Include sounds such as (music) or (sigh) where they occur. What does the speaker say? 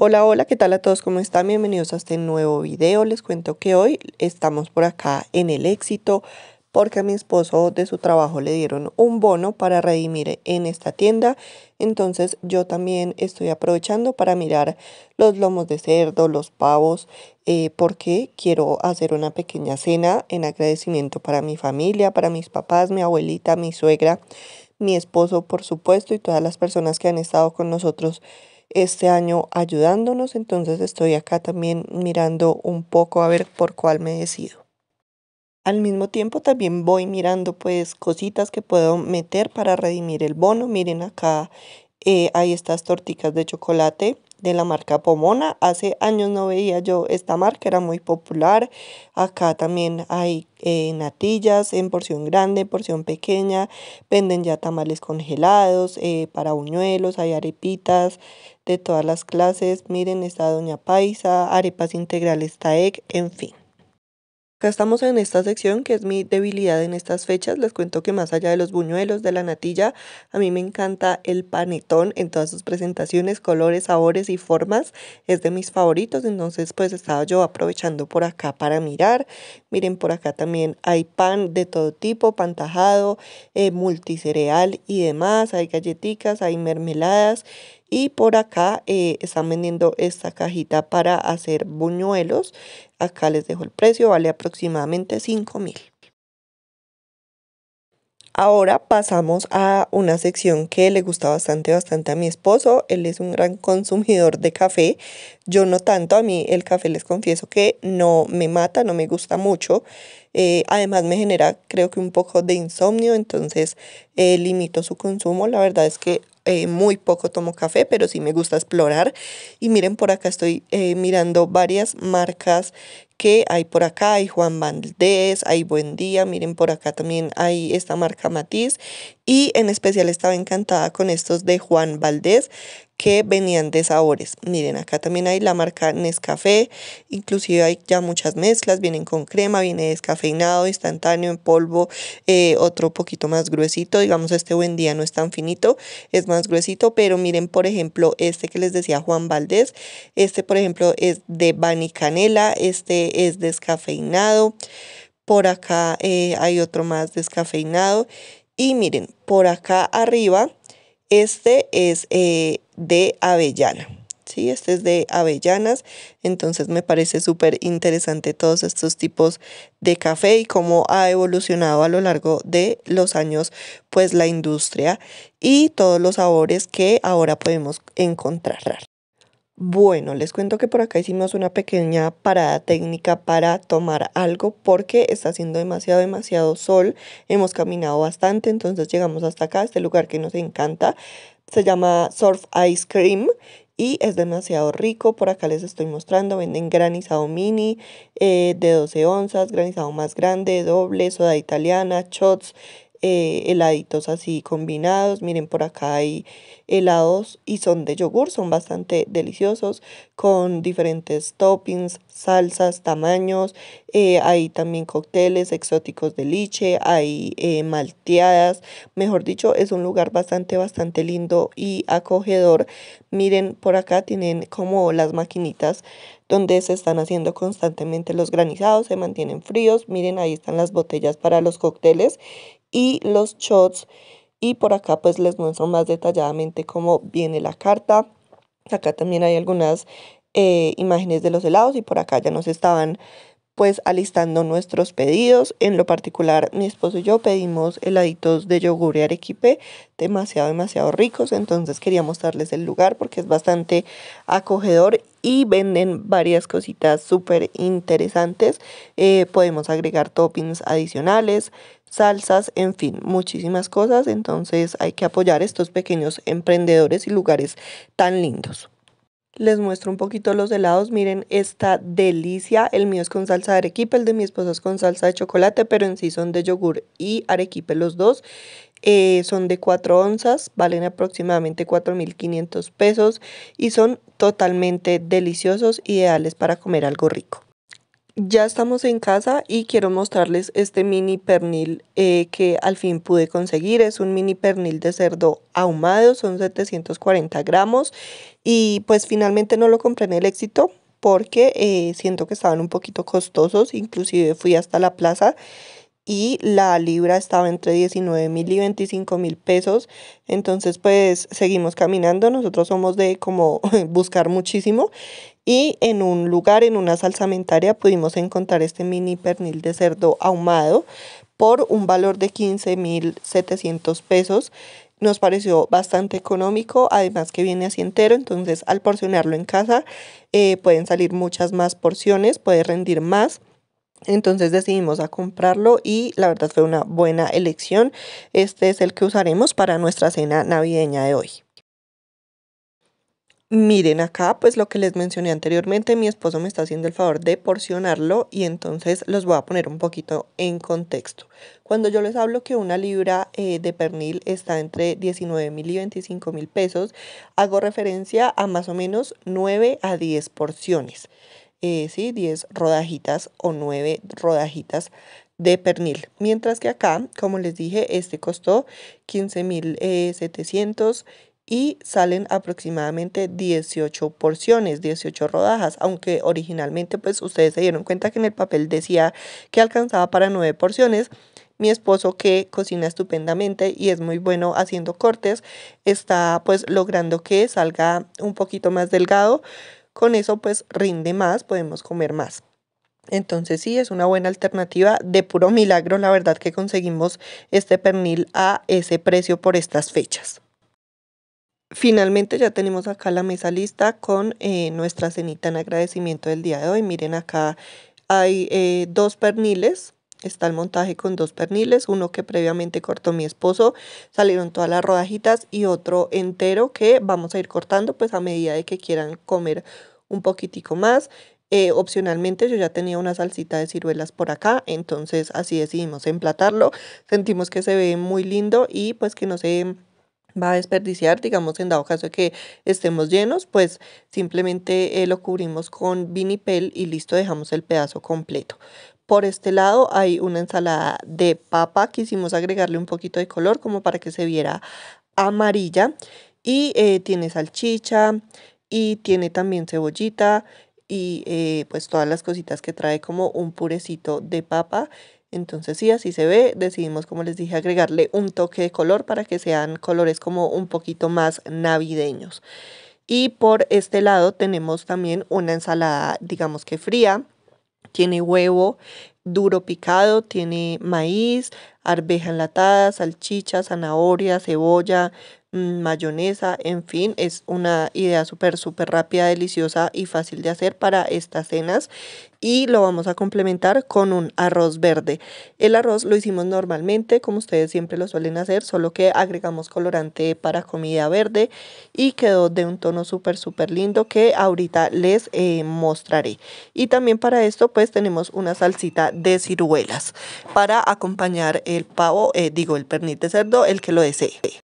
Hola, hola, ¿qué tal a todos? ¿Cómo están? Bienvenidos a este nuevo video. Les cuento que hoy estamos por acá en el éxito porque a mi esposo de su trabajo le dieron un bono para redimir en esta tienda. Entonces yo también estoy aprovechando para mirar los lomos de cerdo, los pavos, eh, porque quiero hacer una pequeña cena en agradecimiento para mi familia, para mis papás, mi abuelita, mi suegra, mi esposo, por supuesto, y todas las personas que han estado con nosotros este año ayudándonos, entonces estoy acá también mirando un poco a ver por cuál me decido. Al mismo tiempo también voy mirando pues cositas que puedo meter para redimir el bono. Miren acá hay eh, estas tortitas de chocolate de la marca Pomona. Hace años no veía yo esta marca, era muy popular. Acá también hay eh, natillas en porción grande, porción pequeña. Venden ya tamales congelados, eh, para buñuelos, hay arepitas de todas las clases. Miren, está Doña Paisa, arepas integrales TAEC, en fin. Acá estamos en esta sección que es mi debilidad en estas fechas. Les cuento que más allá de los buñuelos, de la natilla, a mí me encanta el panetón en todas sus presentaciones, colores, sabores y formas. Es de mis favoritos, entonces pues estaba yo aprovechando por acá para mirar. Miren, por acá también hay pan de todo tipo, pan tajado, eh, multicereal y demás. Hay galletitas, hay mermeladas. Y por acá eh, están vendiendo esta cajita para hacer buñuelos. Acá les dejo el precio, vale aproximadamente 5 mil. Ahora pasamos a una sección que le gusta bastante, bastante a mi esposo. Él es un gran consumidor de café. Yo no tanto, a mí el café les confieso que no me mata, no me gusta mucho. Eh, además me genera creo que un poco de insomnio, entonces eh, limito su consumo. La verdad es que eh, muy poco tomo café, pero sí me gusta explorar. Y miren, por acá estoy eh, mirando varias marcas que hay por acá, hay Juan Valdés, hay Buen Día, miren por acá también hay esta marca Matiz y en especial estaba encantada con estos de Juan Valdés que venían de sabores. Miren, acá también hay la marca Nescafé, inclusive hay ya muchas mezclas, vienen con crema, viene descafeinado, instantáneo, en polvo, eh, otro poquito más gruesito, digamos este buen día no es tan finito, es más gruesito, pero miren por ejemplo este que les decía Juan Valdés, este por ejemplo es de Bani Canela, este es descafeinado, por acá eh, hay otro más descafeinado y miren, por acá arriba, este es eh, de avellana. Sí, este es de avellanas, entonces me parece súper interesante todos estos tipos de café y cómo ha evolucionado a lo largo de los años pues la industria y todos los sabores que ahora podemos encontrar. Bueno, les cuento que por acá hicimos una pequeña parada técnica para tomar algo porque está haciendo demasiado, demasiado sol. Hemos caminado bastante, entonces llegamos hasta acá, este lugar que nos encanta. Se llama Surf Ice Cream y es demasiado rico. Por acá les estoy mostrando, venden granizado mini eh, de 12 onzas, granizado más grande, doble, soda italiana, shots eh, heladitos así combinados. Miren, por acá hay helados y son de yogur, son bastante deliciosos con diferentes toppings, salsas, tamaños. Eh, hay también cócteles exóticos de liche, hay eh, malteadas. Mejor dicho, es un lugar bastante, bastante lindo y acogedor. Miren, por acá tienen como las maquinitas donde se están haciendo constantemente los granizados, se mantienen fríos. Miren, ahí están las botellas para los cócteles y los shots. Y por acá pues les muestro más detalladamente cómo viene la carta. Acá también hay algunas eh, imágenes de los helados y por acá ya nos estaban pues alistando nuestros pedidos. En lo particular, mi esposo y yo pedimos heladitos de yogur y arequipe, demasiado, demasiado ricos. Entonces quería mostrarles el lugar porque es bastante acogedor y venden varias cositas súper interesantes. Eh, podemos agregar toppings adicionales, salsas, en fin, muchísimas cosas. Entonces hay que apoyar estos pequeños emprendedores y lugares tan lindos. Les muestro un poquito los helados. Miren esta delicia. El mío es con salsa de arequipe, el de mi esposa es con salsa de chocolate, pero en sí son de yogur y arequipe los dos. Eh, son de 4 onzas, valen aproximadamente 4.500 pesos y son totalmente deliciosos, ideales para comer algo rico. Ya estamos en casa y quiero mostrarles este mini pernil eh, que al fin pude conseguir. Es un mini pernil de cerdo ahumado, son 740 gramos y pues finalmente no lo compré en el éxito porque eh, siento que estaban un poquito costosos, inclusive fui hasta la plaza y la libra estaba entre 19 mil y 25 mil pesos. Entonces, pues seguimos caminando. Nosotros somos de como (laughs) buscar muchísimo. Y en un lugar, en una salsamentaria, pudimos encontrar este mini pernil de cerdo ahumado por un valor de 15 mil 700 pesos nos pareció bastante económico, además que viene así entero, entonces al porcionarlo en casa eh, pueden salir muchas más porciones, puede rendir más. Entonces decidimos a comprarlo y la verdad fue una buena elección. Este es el que usaremos para nuestra cena navideña de hoy. Miren acá, pues lo que les mencioné anteriormente, mi esposo me está haciendo el favor de porcionarlo y entonces los voy a poner un poquito en contexto. Cuando yo les hablo que una libra eh, de pernil está entre 19 mil y 25 mil pesos, hago referencia a más o menos 9 a 10 porciones. Eh, ¿sí? 10 rodajitas o 9 rodajitas de pernil. Mientras que acá, como les dije, este costó 15.700 eh, y salen aproximadamente 18 porciones, 18 rodajas, aunque originalmente pues ustedes se dieron cuenta que en el papel decía que alcanzaba para 9 porciones. Mi esposo que cocina estupendamente y es muy bueno haciendo cortes, está pues logrando que salga un poquito más delgado con eso pues rinde más, podemos comer más. Entonces sí, es una buena alternativa. De puro milagro, la verdad que conseguimos este pernil a ese precio por estas fechas. Finalmente ya tenemos acá la mesa lista con eh, nuestra cenita en agradecimiento del día de hoy. Miren acá hay eh, dos perniles está el montaje con dos perniles, uno que previamente cortó mi esposo, salieron todas las rodajitas y otro entero que vamos a ir cortando pues a medida de que quieran comer un poquitico más. Eh, opcionalmente yo ya tenía una salsita de ciruelas por acá, entonces así decidimos emplatarlo. Sentimos que se ve muy lindo y pues que no se va a desperdiciar, digamos, en dado caso de que estemos llenos, pues simplemente eh, lo cubrimos con vinipel y listo, dejamos el pedazo completo. Por este lado hay una ensalada de papa, quisimos agregarle un poquito de color como para que se viera amarilla. Y eh, tiene salchicha y tiene también cebollita y eh, pues todas las cositas que trae como un purecito de papa. Entonces sí, así se ve. Decidimos, como les dije, agregarle un toque de color para que sean colores como un poquito más navideños. Y por este lado tenemos también una ensalada, digamos que fría, tiene huevo, duro picado, tiene maíz, arveja enlatada, salchicha, zanahoria, cebolla, mm, mayonesa, en fin, es una idea súper, súper rápida, deliciosa y fácil de hacer para estas cenas. Y lo vamos a complementar con un arroz verde. El arroz lo hicimos normalmente, como ustedes siempre lo suelen hacer, solo que agregamos colorante para comida verde y quedó de un tono súper, súper lindo que ahorita les eh, mostraré. Y también para esto pues tenemos una salsita de ciruelas para acompañar el pavo, eh, digo, el pernil de cerdo, el que lo desee.